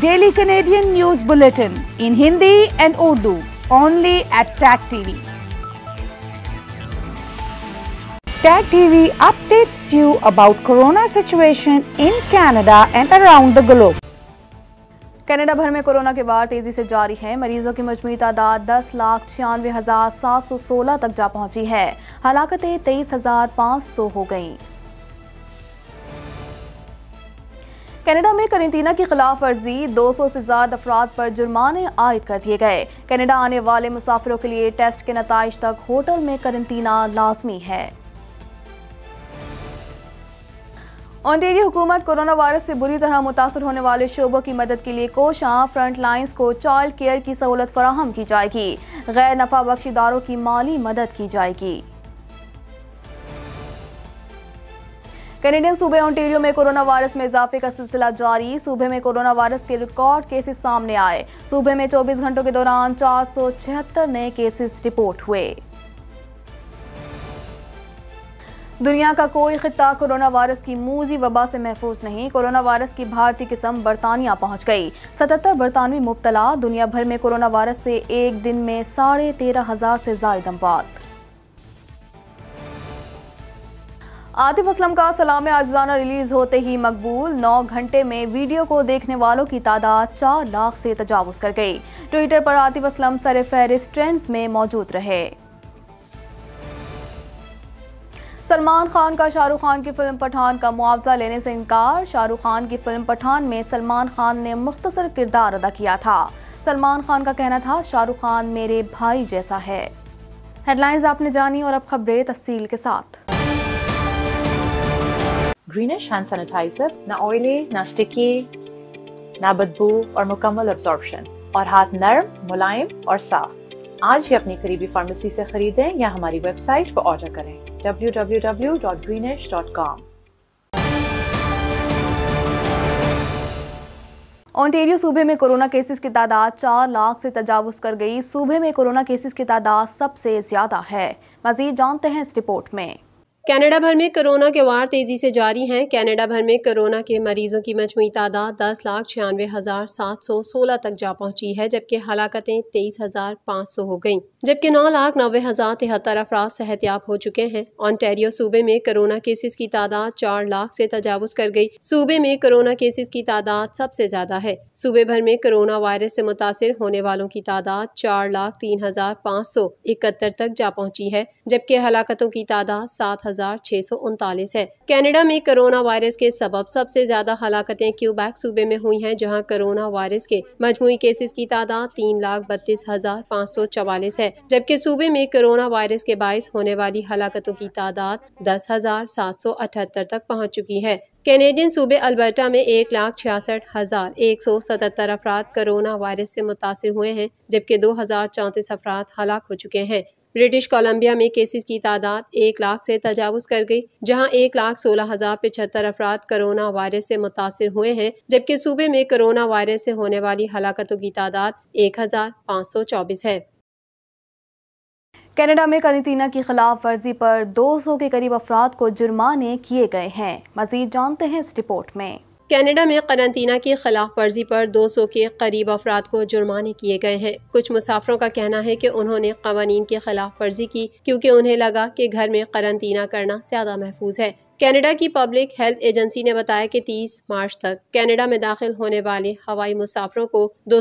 Daily Canadian news bulletin in Hindi and Urdu only at Tag TV Tag TV updates you about corona situation in Canada and around the globe. Canada भर में corona के वार तेजी से जारी है मरीजों की मजमू तादाद दस लाख छियानवे हज़ार सात सौ सोलह तक जा पहुंची है हलाकतें तेईस हज़ार पाँच सौ हो गईं कनाडा में करंतना की खिलाफ वर्जी 200 से ज़्यादा अफराद पर जुर्माने आयद कर दिए गए कनाडा आने वाले मुसाफिरों के लिए टेस्ट के नतज तक होटल में करंतना लाजमी है ऑनटेरियो हुकूमत कोरोना वायरस से बुरी तरह मुतासर होने वाले शोबों की मदद के लिए कोशां फ्रंट लाइन्स को चाइल्ड केयर की सहूलत फराहम की जाएगी गैर नफा बख्शीदारों की माली मदद की जाएगी कैनेडियन सूबे ओंटेरियो में कोरोना वायरस में इजाफे का सिलसिला जारी सूबे में कोरोना वायरस के रिकॉर्ड केसेस सामने आए सूबे में 24 घंटों के दौरान चार नए केसेस रिपोर्ट हुए दुनिया का कोई खिता कोरोना वायरस की मूजी वबा से महफूज नहीं कोरोना वायरस की भारतीय किस्म बरतानिया पहुंच गई सतहत्तर बरतानवी मुबतला दुनिया भर में कोरोना वायरस से एक दिन में साढ़े तेरह हजार से ज्यादा अमवात आतिफ असलम का सलाम आजाना रिलीज़ होते ही मकबूल नौ घंटे में वीडियो को देखने वालों की तादाद चार लाख से तजावज़ कर गई ट्विटर पर आतिफ असलम सर फहरिस्त ट्रेंड्स में मौजूद रहे सलमान खान का शाहरुख खान की फिल्म पठान का मुआवजा लेने से इनकार शाहरुख खान की फिल्म पठान में सलमान खान ने मुख्तसर किरदार अदा किया था सलमान खान का कहना था शाहरुख खान मेरे भाई जैसा है हेडलाइंस आपने जानी और अब खबरें तफसील के साथ greenish hand sanitizer, na oily na sticky na बदबू और मुकम्मल absorption और हाथ narm मुलायम और साफ आज hi अपनी kareebi pharmacy se khareedein ya hamari website par order करें www.greenish.com ओंटेरियो सूबे में कोरोना केसेस की तादाद चार लाख से तजावज़ कर गई सूबे में कोरोना केसेस की तादाद सबसे ज़्यादा है मजीद जानते हैं इस रिपोर्ट में कनाडा भर में कोरोना के वार तेज़ी से जारी हैं कनाडा भर में कोरोना के मरीजों की मजमू तादाद दस लाख छियानवे हज़ार सात सौ सोलह तक जा पहुंची है जबकि हलाकतें तेईस हज़ार पाँच सौ हो गईं जबकि नौ लाख नब्बे हज़ार तिहत्तर सेहत याब हो चुके हैं ऑनटेरियो सूबे में कोरोना केसेस की तादाद चार लाख से तजावज़ कर गई सूबे में कोरोना केसेस की तादाद सबसे ज़्यादा है सूबे भर में कोरोना वायरस से मुतासर होने वालों की तादाद चार लाख तीन हज़ार पाँच सौ इकहत्तर तक जा पहुँची है जबकि हलाकतों की तादाद सात है कनाडा में कोरोना वायरस के सबब सबसे ज्यादा हलाकतें क्यूबैक सूबे में हुई हैं जहां कोरोना वायरस के मजमू केसेस की तादाद तीन लाख बत्तीस हजार पाँच सौ चवालीस है जबकि सूबे में कोरोना वायरस के बायस होने वाली हलाकतों की तादाद दस हजार सात सौ अठहत्तर तक पहुँच चुकी है कैनेडियन सूबे अल्बर्टा में एक लाख छियासठ हजार एक सौ सतहत्तर अफराद कोरोना वायरस से मुतासर हुए हैं जबकि दो हजार चौंतीस अफराद हलाक हो चुके हैं ब्रिटिश कोलंबिया में केसेस की तादाद एक लाख से तजावज़ कर गई जहां एक लाख सोलह हज़ार पिछहत्तर अफराद कोरोना वायरस से मुतासर हुए हैं जबकि सूबे में कोरोना वायरस से होने वाली हलाकतों की तादाद एक हज़ार पाँच सौ चौबीस है कनाडा में कनितीना की खिलाफ वर्जी पर 200 के करीब अफराद को जुर्माने किए गए हैं मजीद जानते हैं इस रिपोर्ट में कनाडा में करंतना की खिलाफ वर्जी पर 200 के करीब अफराद को जुर्माने किए गए हैं कुछ मुसाफरों का कहना है कि उन्होंने कवानीन की खिलाफ वर्जी की क्योंकि उन्हें लगा कि घर में करंतना करना ज़्यादा महफूज है कनाडा की पब्लिक हेल्थ एजेंसी ने बताया कि 30 मार्च तक कनाडा में दाखिल होने वाले हवाई मुसाफरों को दो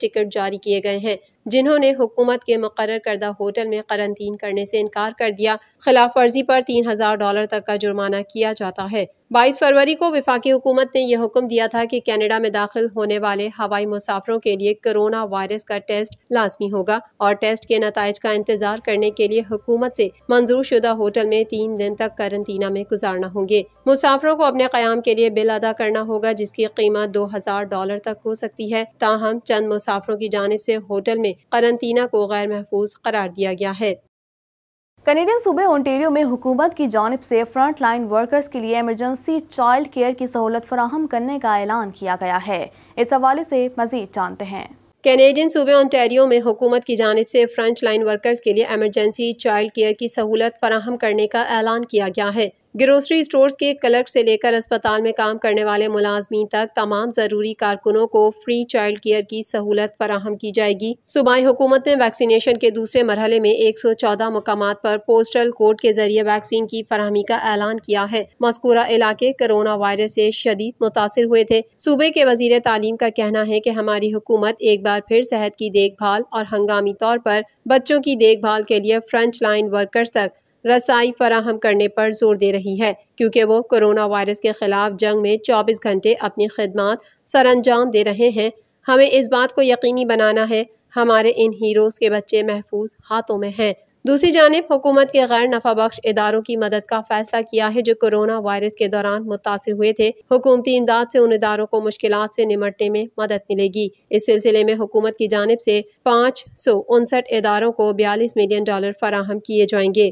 टिकट जारी किए गए हैं जिन्होंने हुकूमत के मुकर करदा होटल में करंतीन करने से इनकार कर दिया खिलाफ वर्जी पर तीन हज़ार डॉलर तक का जुर्माना किया जाता है बाईस फरवरी को विफाकी हुकूमत ने यह हुक्म दिया था कि कनाडा में दाखिल होने वाले हवाई मुसाफरों के लिए कोरोना वायरस का टेस्ट लाजमी होगा और टेस्ट के नतज का इंतजार करने के लिए हुकूमत से मंजूर शुदा होटल में तीन दिन तक करंतना में गुजारना होंगे मुसाफरों को अपने क्याम के लिए बिल अदा करना होगा जिसकी कीमत दो हजार डॉलर तक हो सकती है ताहम चंद मुसाफरों की जानब ऐसी होटल में करंतना को गैर महफूज करार दिया गया है कनेडियन सूबे ओंटेरियो में हुकूमत की जानब से फ्रंट लाइन वर्कर्स के लिए एमरजेंसी चाइल्ड केयर की सहूलत फराहम करने का ऐलान किया गया है इस हवाले से मजीद जानते हैं कैनेडियन सूबे ओंटेरियो में हुकूमत की जानब से फ्रंट लाइन वर्कर्स के लिए एमरजेंसी चाइल्ड केयर की सहूलत फराहम करने का ऐलान किया गया है ग्रोसरी स्टोर्स के क्लर्क से लेकर अस्पताल में काम करने वाले मुलाजमी तक तमाम ज़रूरी कारकुनों को फ्री चाइल्ड केयर की सहूलत फराहम की जाएगी सूबाई हुकूमत ने वैक्सीनेशन के दूसरे मरहले में एक सौ चौदह मकाम पर पोस्टल कोड के जरिए वैक्सीन की फरहमी का ऐलान किया है मस्कूरा इलाके कोरोना वायरस से शदीद मुतासर हुए थे सूबे के वजीर तालीम का कहना है की हमारी हुकूमत एक बार फिर सेहत की देखभाल और हंगामी तौर पर बच्चों की देखभाल के लिए फ्रंट लाइन वर्कर्स तक रसाई फराहम करने पर जोर दे रही है क्योंकि वो कोरोना वायरस के ख़िलाफ़ जंग में 24 घंटे अपनी खदमात अंजाम दे रहे हैं हमें इस बात को यकीनी बनाना है हमारे इन हीरोज़ के बच्चे महफूज हाथों में हैं दूसरी जानब हुकूमत के गैर नफा बख्श इदारों की मदद का फैसला किया है जो कोरोना वायरस के दौरान मुतासर हुए थे हुकूमती इमदाद से उन इदारों को मुश्किल से निमटने में मदद मिलेगी इस सिलसिले में हुकूमत की जानब से पाँच सौ उनसठ इदारों को बयालीस मिलियन डॉलर फराहम किए जाएंगे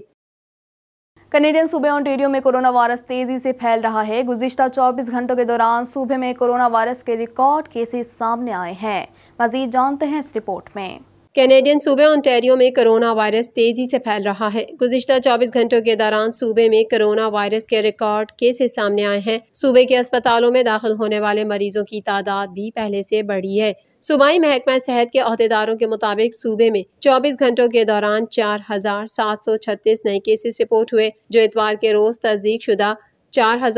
कनेडियन सूबे ऑन्टेरियो में कोरोना वायरस तेजी से फैल रहा है गुजशत 24 घंटों के दौरान सूबे में कोरोना वायरस के रिकॉर्ड केसेस सामने आए हैं मजीद जानते हैं इस रिपोर्ट में कैनेडियन सूबे ऑन्टेरियो में कोरोना वायरस तेजी से फैल रहा है गुजशत 24 घंटों के दौरान सूबे में कोरोना वायरस के रिकॉर्ड केसेस सामने आए हैं सूबे के अस्पतालों में दाखिल होने वाले मरीजों की तादाद भी पहले से बढ़ी है सूबाई महकमा सेहत के अहदेदारों के मुताबिक सूबे में 24 घंटों के दौरान 4,736 नए केसेस रिपोर्ट हुए जो इतवार के रोज तस्दीक शुदा चार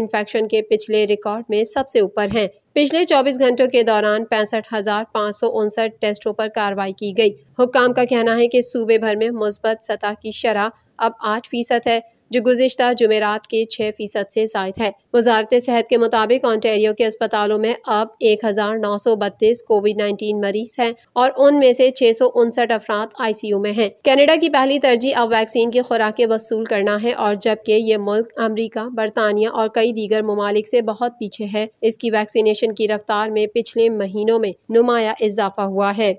इन्फेक्शन के पिछले रिकॉर्ड में सबसे ऊपर हैं पिछले 24 घंटों के दौरान पैंसठ हजार पाँच सौ उनसठ टेस्टों पर कार्रवाई की गई हुक्काम का कहना है कि सूबे भर में मुस्बत सतह की शरह अब आठ फीसद है जो गुजशत जुमेरात के छः फीसद से जायद है वजारत सेहत के मुताबिक ऑन्टेरियो के अस्पतालों में अब एक हज़ार नौ सौ बत्तीस कोविड नाइन्टीन मरीज हैं और उनमें से छः सौ उनसठ अफराद आई सी यू में हैं कैनेडा की पहली तरजीह अब वैक्सीन की खुराकें वसूल करना है और जबकि ये मुल्क अमरीका बरतानिया और कई दीगर ममालिक से बहुत पीछे है इसकी वैक्सीनेशन की रफ्तार में पिछले महीनों में नुमाया इजाफा हुआ है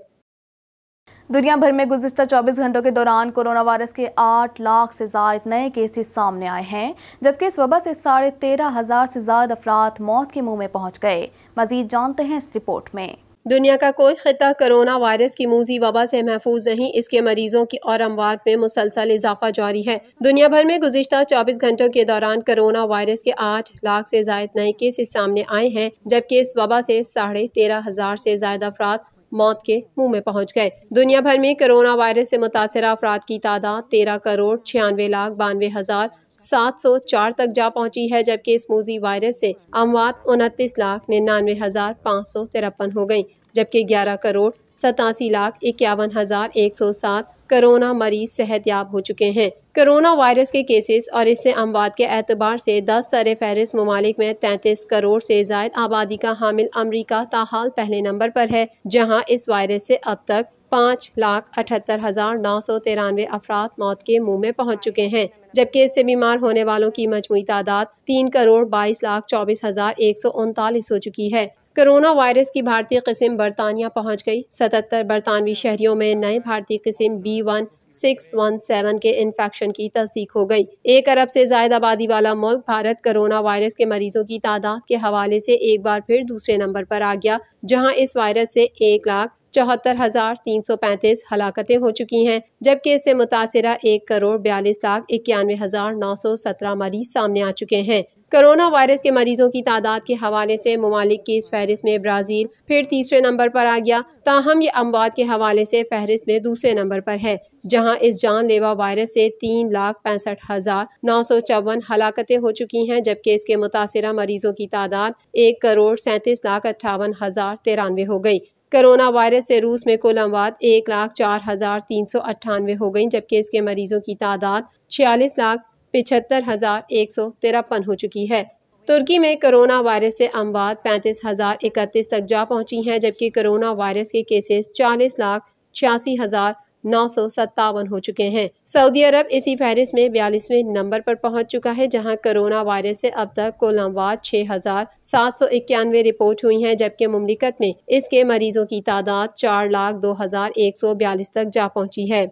दुनिया भर में गुजशत 24 घंटों के दौरान कोरोना वायरस के 8 लाख से ज्यादा नए केसेस सामने आए हैं जबकि इस वबा से साढ़े तेरह हजार से ज्यादा अफराद मौत के मुंह में पहुंच गए मजीद जानते हैं इस रिपोर्ट में दुनिया का कोई खिता कोरोना वायरस की मूजी वबा से महफूज नहीं इसके मरीजों की और अमवात में मुसलसल इजाफा जारी है दुनिया भर में गुजशत 24 घंटों के दौरान कोरोना वायरस के 8 लाख से ज्यादा नए केसेस सामने आए हैं जबकि इस वबा से साढ़े तेरह हजार से ज्यादा अफराद मौत के मुंह में पहुंच गए दुनिया भर में कोरोना वायरस से मुतासर अफराद की तादाद तेरह करोड़ छियानवे लाख बानवे हजार सात सौ चार तक जा पहुंची है जबकि इस मोजी वायरस से अमवात उनतीस लाख निन्यानवे हजार पाँच सौ तिरपन हो गयी जबकि ग्यारह करोड़ सतासी लाख इक्यावन हजार एक सौ सात कोरोना मरीज सेहत याब हो चुके हैं कोरोना वायरस के केसेस और इससे अमवाद के एतबार से दस सर फहरिस्त ममालिक में तैंतीस करोड़ से जायद आबादी का हामिल अमरीका ताहाल पहले नंबर पर है जहाँ इस वायरस से अब तक पाँच लाख अठहत्तर हज़ार नौ सौ तिरानवे अफराद मौत के मुंह में पहुंच चुके हैं जबकि इससे बीमार होने वालों की मजमू तादाद तीन करोड़ बाईस लाख चौबीस हज़ार एक सौ उनतालीस हो चुकी है कोरोना वायरस की भारतीय किस्म बरतानिया पहुंच गई सतहत्तर बरतानवी शहरियों में नए भारतीय किस्म B one six one seven के इन्फेक्शन की तस्दीक हो गई एक अरब से ज्यादा आबादी वाला मुल्क भारत कोरोना वायरस के मरीजों की तादाद के हवाले से एक बार फिर दूसरे नंबर पर आ गया जहां इस वायरस से एक लाख चौहत्तर हजार तीन सौ पैंतीस हलाकतें हो चुकी हैं जबकि इससे मुतासरा एक करोड़ बयालीस लाख इक्यानवे हजार नौ सौ सत्रह मरीज सामने आ चुके हैं कोरोना वायरस के मरीजों की तादाद के हवाले से ममालिक की इस फहरिस्त में ब्राज़ील फिर तीसरे नंबर पर आ गया ताहम ये अमवात के हवाले से फहरिस्त में दूसरे नंबर पर है जहां इस जानलेवा वायरस से तीन लाख पैंसठ हज़ार नौ सौ चौवन हलाकतें हो चुकी हैं जबकि इसके मुतासर मरीजों की तादाद एक करोड़ सैंतीस लाख अट्ठावन हज़ार तिरानवे हो गई कोरोना वायरस से रूस में कुल अमवात एक लाख चार हज़ार तीन सौ अट्ठानवे हो गई जबकि इसके मरीजों की तादाद छियालीस लाख पिछहत्तर हज़ार एक सौ तिरपन हो चुकी है तुर्की में कोरोना वायरस से अमवात पैंतीस हज़ार इकतीस तक जा पहुंची हैं जबकि कोरोना वायरस के केसेस चालीस लाख छियासी हज़ार नौ सौ सत्तावन हो चुके हैं सऊदी अरब इसी फहरिस में बयालीसवें नंबर पर पहुंच चुका है जहां कोरोना वायरस से अब तक कुल अमवात छः हजार सात सौ इक्यानवे रिपोर्ट हुई हैं जबकि ममलिकत में इसके मरीजों की तादाद चार लाख दो हजार एक सौ बयालीस तक जा पहुंची है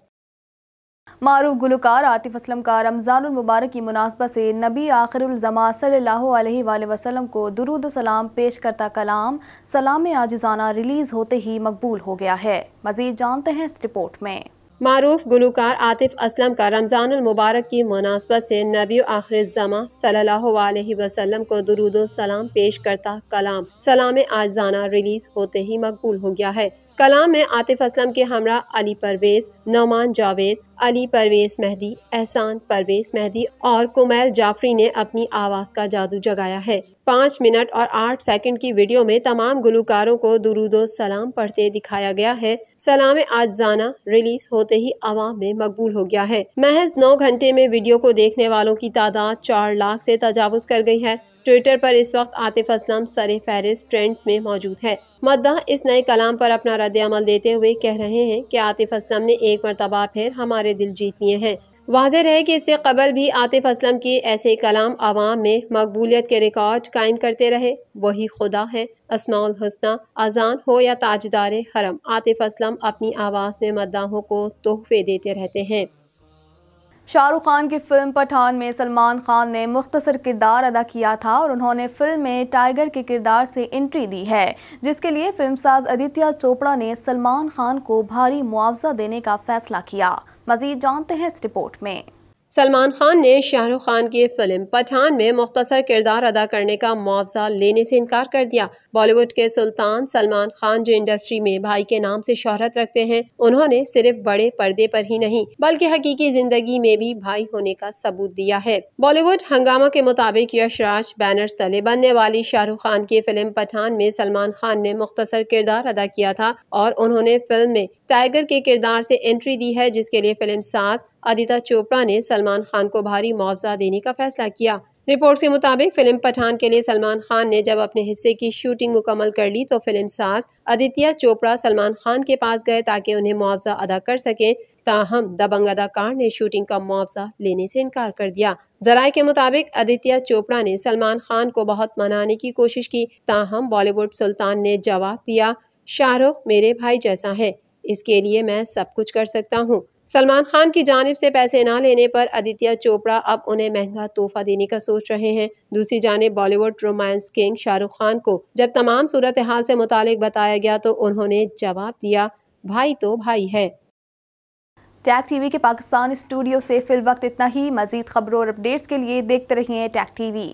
मारूफ गुलकार आतिफ असलम का मुबारक की मुनासबत से नबी आखिरजमा सल्ला वसलम को दरुद सलाम पेश करता कलाम सलाम आजाना रिलीज़ होते ही मकबूल हो गया है मज़ीद जानते हैं इस रिपोर्ट में मरूफ गुलकार आतिफ असलम का मुबारक की मुनासबत से नबी आखिरजमा सल्ला वसलम को दरुद सलाम पेश करता कलाम सलाम आजाना रिलीज़ होते ही मकबूल हो गया है कलाम में आतिफ असलम के हमरा अली परवेज़ नौमान जावेद अली परवेज़ मेहदी एहसान परवेज़ मेहदी और कुमैल जाफरी ने अपनी आवाज़ का जादू जगाया है पाँच मिनट और आठ सेकंड की वीडियो में तमाम गुलकारों को दुरुदो सलाम पढ़ते दिखाया गया है सलाम जाना रिलीज होते ही आवाम में मकबूल हो गया है महज नौ घंटे में वीडियो को देखने वालों की तादाद चार लाख से तजावज़ कर गई है ट्विटर पर इस वक्त आतिफ असलम सर फहरिस्त ट्रेंड्स में मौजूद है मद्दा इस नए कलाम पर अपना रद्द अमल देते हुए कह रहे हैं कि आतिफ असलम ने एक मरतबा फिर हमारे दिल जीत लिए हैं वाज है कि इससे कबल भी आतिफ असलम के ऐसे कलाम आवाम में मकबूलियत के रिकॉर्ड कायम करते रहे वही खुदा है असमाउल हसना अजान हो या ताजदार हरम आतिफ असलम अपनी आवाज़ में मद्दाहों को तोहफे देते रहते हैं शाहरुख खान की फिल्म पठान में सलमान खान ने मुख्तर किरदार अदा किया था और उन्होंने फिल्म में टाइगर के किरदार से एंट्री दी है जिसके लिए फिल्म साज आदित्य चोपड़ा ने सलमान खान को भारी मुआवजा देने का फैसला किया मजीद जानते हैं इस रिपोर्ट में सलमान खान ने शाहरुख खान की फिल्म पठान में मुख्तसर किरदार अदा करने का मुआवजा लेने से इनकार कर दिया बॉलीवुड के सुल्तान सलमान खान जो इंडस्ट्री में भाई के नाम से शोहरत रखते हैं उन्होंने सिर्फ बड़े पर्दे पर ही नहीं बल्कि हकीकी जिंदगी में भी भाई होने का सबूत दिया है बॉलीवुड हंगामा के मुताबिक यश राज बैनर्स तले बनने वाली शाहरुख खान की फिल्म पठान में सलमान खान ने मुख्तसर किरदार अदा किया था और उन्होंने फिल्म में टाइगर के किरदार से एंट्री दी है जिसके लिए फिल्म सास अदिता चोपड़ा ने सलमान खान को भारी मुआवजा देने का फैसला किया रिपोर्ट्स के मुताबिक फिल्म पठान के लिए सलमान खान ने जब अपने हिस्से की शूटिंग मुकम्मल कर ली तो फिल्म सास आदित्य चोपड़ा सलमान खान के पास गए ताकि उन्हें मुआवजा अदा कर सकें ताहम दबंग अदाकार ने शूटिंग का मुआवजा लेने से इनकार कर दिया जराए के मुताबिक आदित्य चोपड़ा ने सलमान खान को बहुत मनाने की कोशिश की ताहम बॉलीवुड सुल्तान ने जवाब दिया शाहरुख मेरे भाई जैसा है इसके लिए मैं सब कुछ कर सकता हूँ सलमान खान की जानब से पैसे ना लेने पर आदित्य चोपड़ा अब उन्हें महंगा तोहफा देने का सोच रहे हैं दूसरी जानब Bollywood romance king Shahrukh Khan को जब तमाम सूरत हाल से मुतालिक बताया गया तो उन्होंने जवाब दिया भाई तो भाई है टैग टीवी के पाकिस्तान स्टूडियो से फिल वक्त इतना ही मजीद खबरों और अपडेट्स के लिए देखते रहिए टैग टीवी